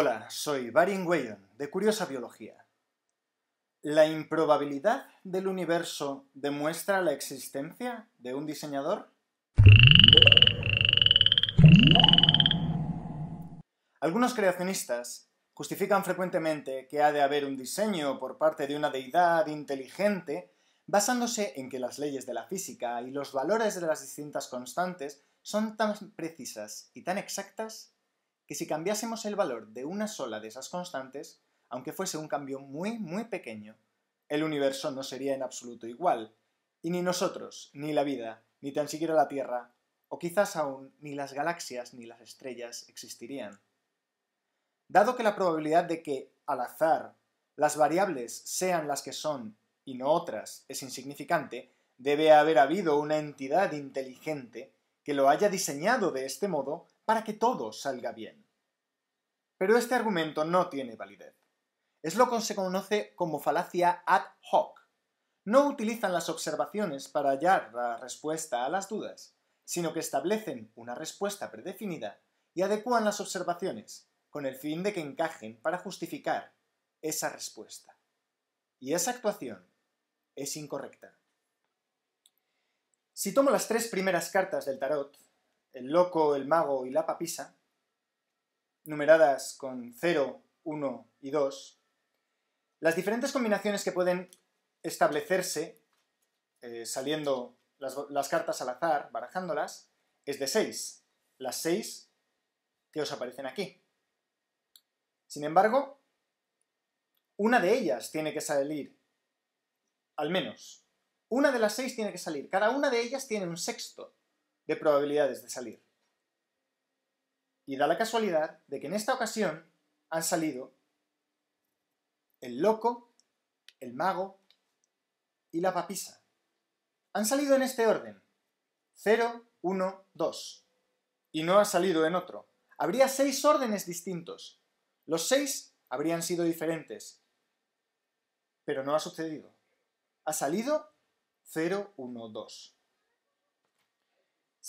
Hola, soy Barin Weyon, de Curiosa Biología. ¿La improbabilidad del universo demuestra la existencia de un diseñador? Algunos creacionistas justifican frecuentemente que ha de haber un diseño por parte de una deidad inteligente basándose en que las leyes de la física y los valores de las distintas constantes son tan precisas y tan exactas que si cambiásemos el valor de una sola de esas constantes, aunque fuese un cambio muy, muy pequeño, el universo no sería en absoluto igual, y ni nosotros, ni la vida, ni tan siquiera la Tierra, o quizás aún ni las galaxias ni las estrellas existirían. Dado que la probabilidad de que, al azar, las variables sean las que son y no otras es insignificante, debe haber habido una entidad inteligente que lo haya diseñado de este modo para que todo salga bien. Pero este argumento no tiene validez. Es lo que se conoce como falacia ad hoc. No utilizan las observaciones para hallar la respuesta a las dudas, sino que establecen una respuesta predefinida y adecuan las observaciones, con el fin de que encajen para justificar esa respuesta. Y esa actuación es incorrecta. Si tomo las tres primeras cartas del tarot, el Loco, el Mago y la Papisa, numeradas con 0, 1 y 2, las diferentes combinaciones que pueden establecerse eh, saliendo las, cartas al azar, barajándolas, es de 6. Las 6 que os aparecen aquí. Sin embargo, una de ellas tiene que salir, al menos. Una de las seis tiene que salir. Cada una de ellas tiene un sexto de probabilidades de salir. Y da la casualidad de que en esta ocasión han salido el loco, el mago y la papisa. Han salido en este orden. 0, 1, 2. Y no ha salido en otro. Habría seis órdenes distintos. Los seis habrían sido diferentes. Pero no ha sucedido. Ha salido 0, 1, 2.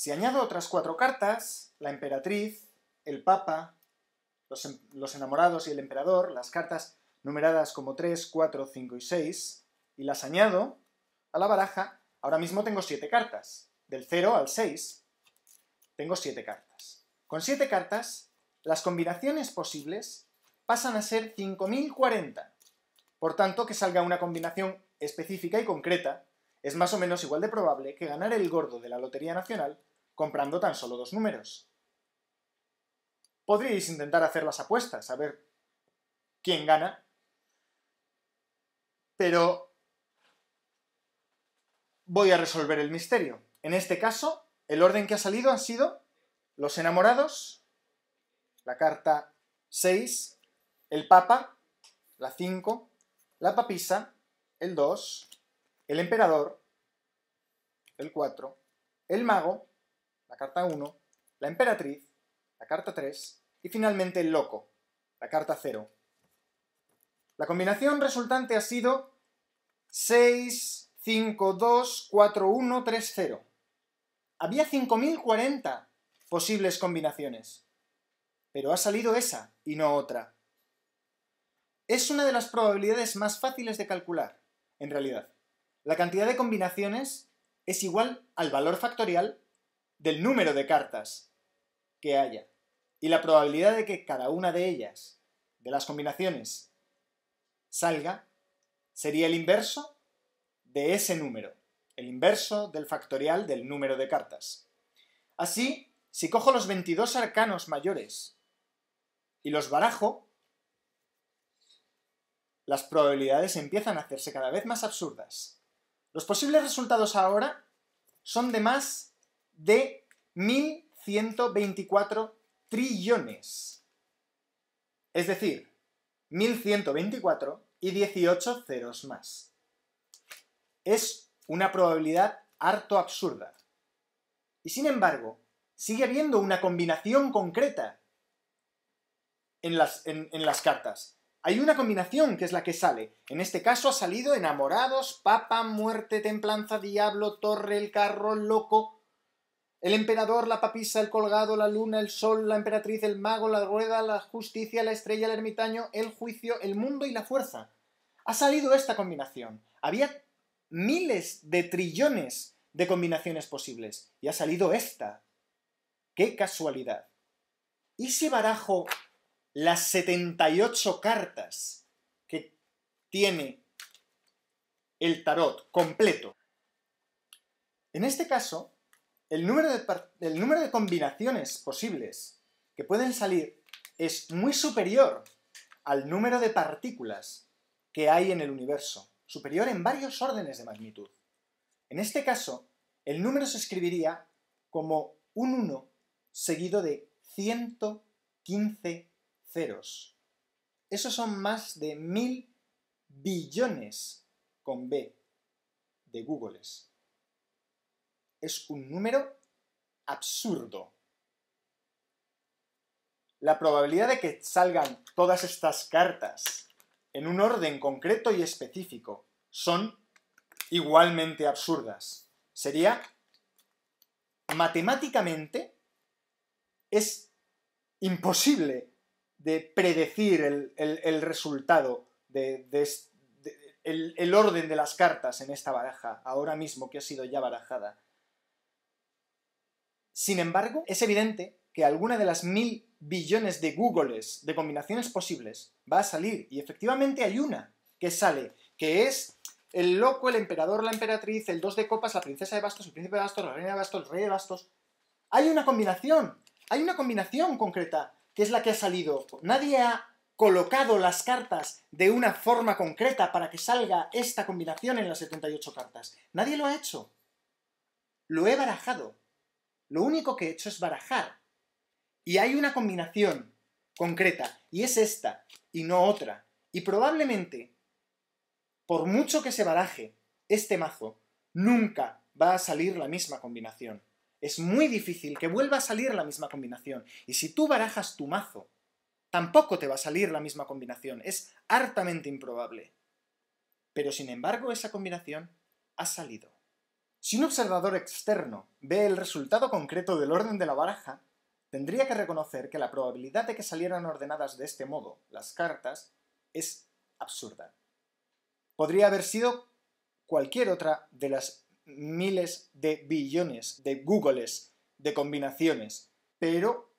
Si añado otras cuatro cartas, la emperatriz, el papa, los, em-, enamorados y el emperador, las cartas numeradas como 3, 4, 5 y 6, y las añado a la baraja, ahora mismo tengo siete cartas. Del 0 al 6 tengo siete cartas. Con siete cartas, las combinaciones posibles pasan a ser 5040. Por tanto, que salga una combinación específica y concreta es más o menos igual de probable que ganar el gordo de la Lotería Nacional comprando tan solo dos números. Podríais intentar hacer las apuestas, a ver quién gana, pero voy a resolver el misterio. En este caso, el orden que ha salido han sido los enamorados, la carta 6, el papa, la 5, la papisa, el 2, el emperador, el 4, el mago la carta 1, la emperatriz, la carta 3 y finalmente el loco, la carta 0. La combinación resultante ha sido 6, 5, 2, 4, 1, 3, 0. Había 5040 posibles combinaciones, pero ha salido esa y no otra. Es una de las probabilidades más fáciles de calcular, en realidad. La cantidad de combinaciones es igual al valor factorial del número de cartas que haya y la probabilidad de que cada una de ellas, de las combinaciones, salga, sería el inverso de ese número, el inverso del factorial del número de cartas. Así, si cojo los 22 arcanos mayores y los barajo, las probabilidades empiezan a hacerse cada vez más absurdas. Los posibles resultados ahora son de más de 1.124 trillones. Es decir, 1.124 y 18 ceros más. Es una probabilidad harto absurda. Y sin embargo, sigue habiendo una combinación concreta en las, cartas. Hay una combinación que es la que sale. En este caso ha salido enamorados, papa, muerte, templanza, diablo, torre, el carro, loco. El emperador, la papisa, el colgado, la luna, el sol, la emperatriz, el mago, la rueda, la justicia, la estrella, el ermitaño, el juicio, el mundo y la fuerza. Ha salido esta combinación. Había miles de trillones de combinaciones posibles y ha salido esta. ¡Qué casualidad! ¿Y si barajo las 78 cartas que tiene el tarot completo? En este caso, el número, de número de combinaciones posibles que pueden salir es muy superior al número de partículas que hay en el universo, superior en varios órdenes de magnitud. En este caso, el número se escribiría como un 1 seguido de 115 ceros. Esos son más de mil billones con B de Googles es un número absurdo. La probabilidad de que salgan todas estas cartas en un orden concreto y específico son igualmente absurdas. Sería, matemáticamente, es imposible de predecir el, resultado, de, el, orden de las cartas en esta baraja, ahora mismo que ha sido ya barajada. Sin embargo, es evidente que alguna de las mil billones de Googles, de combinaciones posibles, va a salir. Y efectivamente hay una que sale, que es el loco, el emperador, la emperatriz, el dos de copas, la princesa de bastos, el príncipe de bastos, la reina de bastos, el rey de bastos. Hay una combinación, hay una combinación concreta, que es la que ha salido. Nadie ha colocado las cartas de una forma concreta para que salga esta combinación en las 78 cartas. Nadie lo ha hecho. Lo he barajado. Lo único que he hecho es barajar. Y hay una combinación concreta, y es esta, y no otra. Y probablemente, por mucho que se baraje este mazo, nunca va a salir la misma combinación. Es muy difícil que vuelva a salir la misma combinación. Y si tú barajas tu mazo, tampoco te va a salir la misma combinación. Es hartamente improbable. Pero sin embargo, esa combinación ha salido. Si un observador externo ve el resultado concreto del orden de la baraja, tendría que reconocer que la probabilidad de que salieran ordenadas de este modo las cartas es absurda. Podría haber sido cualquier otra de las miles de billones de Googles de combinaciones, pero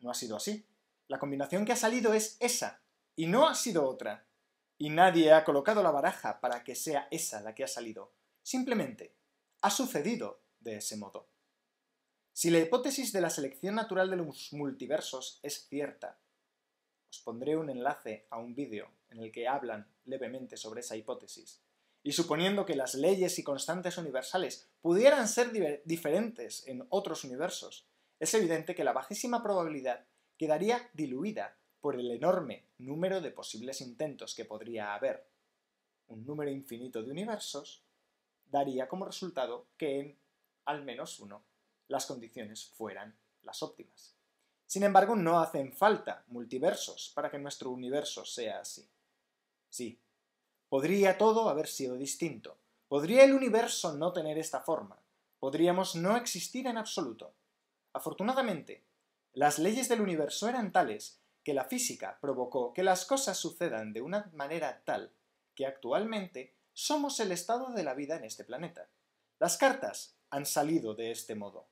no ha sido así. La combinación que ha salido es esa, y no ha sido otra. Y nadie ha colocado la baraja para que sea esa la que ha salido. Simplemente ha sucedido de ese modo. Si la hipótesis de la selección natural de los multiversos es cierta, os pondré un enlace a un vídeo en el que hablan levemente sobre esa hipótesis. Y suponiendo que las leyes y constantes universales pudieran ser diferentes en otros universos, es evidente que la bajísima probabilidad quedaría diluida por el enorme número de posibles intentos que podría haber. Un número infinito de universos daría como resultado que en al menos uno las condiciones fueran las óptimas. Sin embargo, no hacen falta multiversos para que nuestro universo sea así. Sí, podría todo haber sido distinto. Podría el universo no tener esta forma. Podríamos no existir en absoluto. Afortunadamente, las leyes del universo eran tales que la física provocó que las cosas sucedan de una manera tal que actualmente somos el estado de la vida en este planeta. Las cartas han salido de este modo.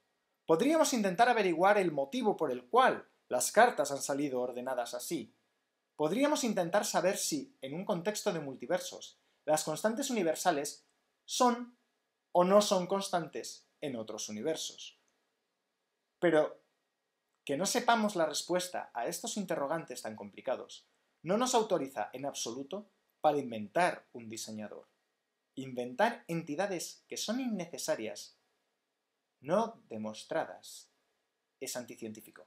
Podríamos intentar averiguar el motivo por el cual las cartas han salido ordenadas así. Podríamos intentar saber si, en un contexto de multiversos, las constantes universales son o no son constantes en otros universos. Pero que no sepamos la respuesta a estos interrogantes tan complicados no nos autoriza en absoluto para inventar un diseñador. Inventar entidades que son innecesarias, no demostradas, es anticientífico.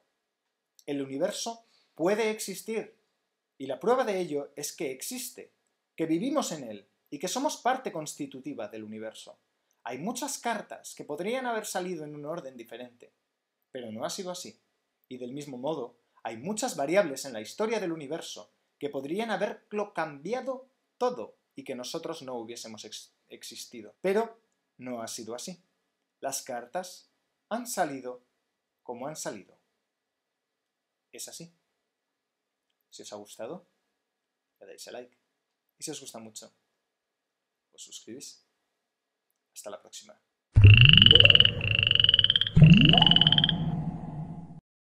El universo puede existir y la prueba de ello es que existe, que vivimos en él y que somos parte constitutiva del universo. Hay muchas cartas que podrían haber salido en un orden diferente, pero no ha sido así. Y del mismo modo, hay muchas variables en la historia del universo que podrían haberlo cambiado todo y que nosotros no hubiésemos existido. Pero no ha sido así. Las cartas han salido como han salido. Es así. Si os ha gustado, le dais a like. Y si os gusta mucho, os suscribís. Hasta la próxima.